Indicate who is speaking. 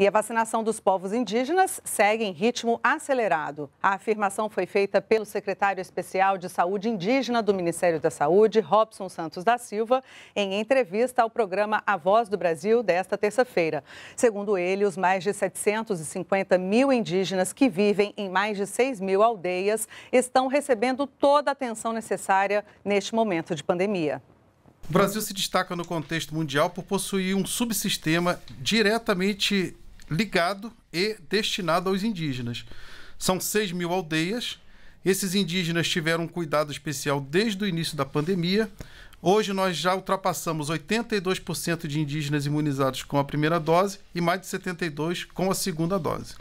Speaker 1: E a vacinação dos povos indígenas segue em ritmo acelerado. A afirmação foi feita pelo secretário especial de Saúde Indígena do Ministério da Saúde, Robson Santos da Silva, em entrevista ao programa A Voz do Brasil desta terça-feira. Segundo ele, os mais de 750 mil indígenas que vivem em mais de 6 mil aldeias estão recebendo toda a atenção necessária neste momento de pandemia.
Speaker 2: O Brasil se destaca no contexto mundial por possuir um subsistema diretamente ligado e destinado aos indígenas. São 6 mil aldeias. Esses indígenas tiveram um cuidado especial desde o início da pandemia. Hoje nós já ultrapassamos 82% de indígenas imunizados com a primeira dose e mais de 72% com a segunda dose.